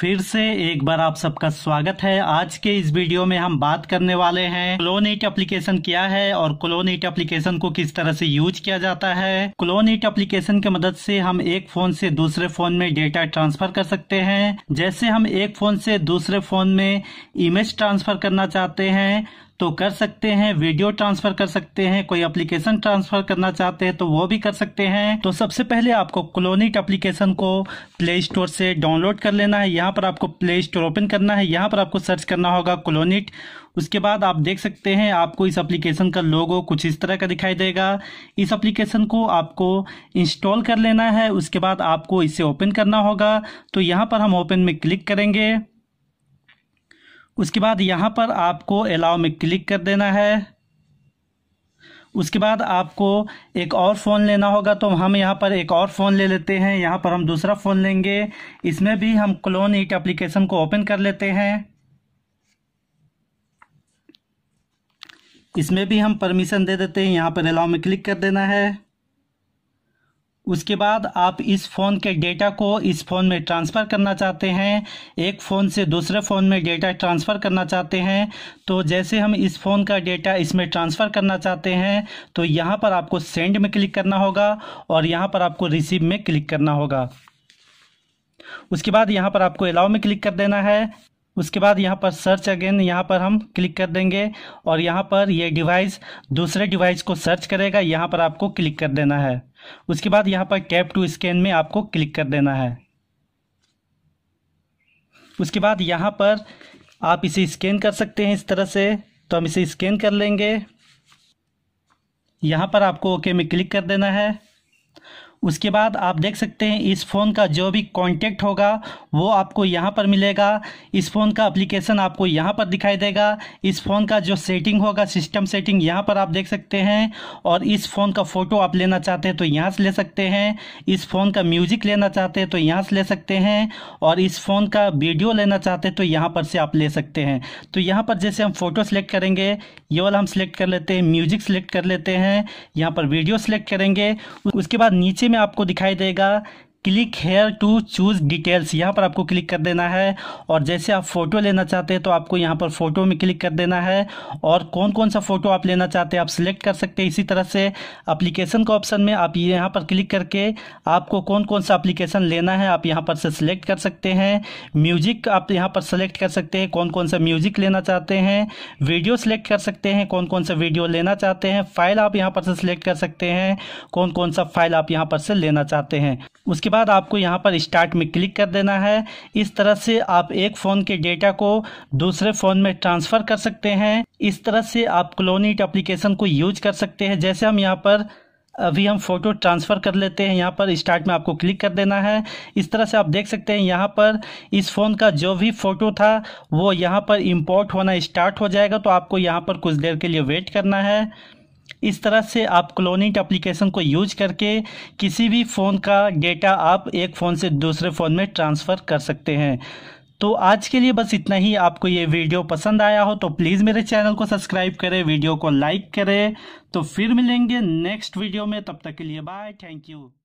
फिर से एक बार आप सबका स्वागत है आज के इस वीडियो में हम बात करने वाले हैं क्लोनेट एप्लीकेशन क्या है और क्लोनेट एप्लीकेशन को किस तरह से यूज किया जाता है क्लोनेट एप्लीकेशन की मदद से हम एक फोन से दूसरे फोन में डेटा ट्रांसफर कर सकते हैं जैसे हम एक फोन से दूसरे फोन में इमेज ट्रांसफर करना चाहते हैं तो कर सकते हैं वीडियो ट्रांसफर कर सकते हैं कोई एप्लीकेशन ट्रांसफर करना चाहते हैं तो वो भी कर सकते हैं तो सबसे पहले आपको क्लोनिट एप्लीकेशन को प्ले स्टोर से डाउनलोड कर लेना है यहाँ पर आपको प्ले स्टोर ओपन करना है यहाँ पर आपको सर्च करना होगा क्लोनिट उसके बाद आप देख सकते हैं आपको इस एप्लीकेशन का लोगो कुछ इस तरह का दिखाई देगा इस एप्लीकेशन को आपको इंस्टॉल कर लेना है उसके बाद आपको इसे ओपन करना होगा तो यहाँ पर हम ओपन में क्लिक करेंगे उसके बाद यहाँ पर आपको अलाउ में क्लिक कर देना है उसके बाद आपको एक और फ़ोन लेना होगा तो हम यहाँ पर एक और फ़ोन ले लेते हैं यहाँ पर हम दूसरा फ़ोन लेंगे इसमें भी हम क्लोन एक एप्लीकेशन को ओपन कर लेते हैं इसमें भी हम परमिशन दे देते हैं यहाँ पर अलाउ में क्लिक कर देना है उसके बाद आप इस फ़ोन के डेटा को इस फ़ोन में ट्रांसफ़र करना चाहते हैं एक फ़ोन से दूसरे फ़ोन में डेटा ट्रांसफ़र करना चाहते हैं तो जैसे हम इस फ़ोन का डेटा इसमें ट्रांसफ़र करना चाहते हैं तो यहाँ पर आपको सेंड में क्लिक करना होगा और यहाँ पर आपको रिसीव में क्लिक करना होगा उसके बाद यहाँ पर आपको अलाउ में क्लिक कर देना है उसके बाद यहाँ पर सर्च अगेन यहाँ पर हम क्लिक कर देंगे और यहाँ पर ये डिवाइस दूसरे डिवाइस को सर्च करेगा यहाँ पर आपको क्लिक कर देना है उसके बाद यहाँ पर टैप टू स्कैन में आपको क्लिक कर देना है उसके बाद यहाँ पर आप इसे स्कैन कर सकते हैं इस तरह से तो हम इसे स्कैन कर लेंगे यहाँ पर आपको ओके में क्लिक कर देना है उसके बाद आप देख सकते हैं इस फ़ोन का जो भी कॉन्टैक्ट होगा वो आपको यहाँ पर मिलेगा इस फ़ोन का एप्लीकेशन आपको यहाँ पर दिखाई देगा इस फ़ोन का जो सेटिंग होगा सिस्टम सेटिंग यहाँ पर आप देख सकते हैं और इस फ़ोन का फ़ोटो आप लेना चाहते हैं तो यहाँ से ले सकते हैं इस फ़ोन का म्यूज़िक लेना चाहते हैं तो यहाँ से ले सकते हैं और इस फ़ोन का वीडियो लेना चाहते हैं तो यहाँ पर से आप ले सकते हैं तो यहाँ पर जैसे हम फ़ोटो सेलेक्ट करेंगे ये वाला हम सिलेक्ट कर लेते हैं म्यूज़िक सेलेक्ट कर लेते हैं यहाँ पर वीडियो सेलेक्ट करेंगे उसके बाद नीचे में आपको दिखाई देगा click here to choose details यहाँ पर आपको क्लिक कर देना है और जैसे आप फ़ोटो लेना चाहते हैं तो आपको यहाँ पर फ़ोटो में क्लिक कर देना है और कौन कौन सा फ़ोटो आप लेना चाहते हैं आप सिलेक्ट कर सकते हैं इसी तरह से अप्लीकेशन का ऑप्शन में आप यहाँ पर क्लिक करके आपको कौन कौन सा अप्लीकेशन लेना है आप यहाँ पर से सिलेक्ट कर सकते हैं म्यूजिक आप यहाँ पर सेलेक्ट कर सकते हैं कौन कौन सा म्यूजिक लेना चाहते हैं वीडियो सेलेक्ट कर सकते हैं कौन कौन सा वीडियो लेना चाहते हैं फ़ाइल आप यहाँ पर से सिलेक्ट कर सकते हैं कौन कौन सा फाइल आप यहाँ पर से लेना चाहते हैं उसके उसके बाद आपको यहाँ पर स्टार्ट में क्लिक कर देना है इस तरह से आप एक फ़ोन के डेटा को दूसरे फ़ोन में ट्रांसफ़र कर सकते हैं इस तरह से आप क्लोनीट एप्लीकेशन को यूज कर सकते हैं जैसे हम यहाँ पर अभी हम फ़ोटो ट्रांसफ़र कर लेते हैं यहाँ पर स्टार्ट में आपको क्लिक कर देना है इस तरह से आप देख सकते हैं यहाँ पर इस फ़ोन का जो भी फ़ोटो था वो यहाँ पर इम्पोर्ट होना स्टार्ट हो जाएगा तो आपको यहाँ पर कुछ देर के लिए वेट करना है इस तरह से आप क्लोनिट एप्लीकेशन को यूज करके किसी भी फ़ोन का डेटा आप एक फ़ोन से दूसरे फ़ोन में ट्रांसफ़र कर सकते हैं तो आज के लिए बस इतना ही आपको ये वीडियो पसंद आया हो तो प्लीज़ मेरे चैनल को सब्सक्राइब करें वीडियो को लाइक करें तो फिर मिलेंगे नेक्स्ट वीडियो में तब तक के लिए बाय थैंक यू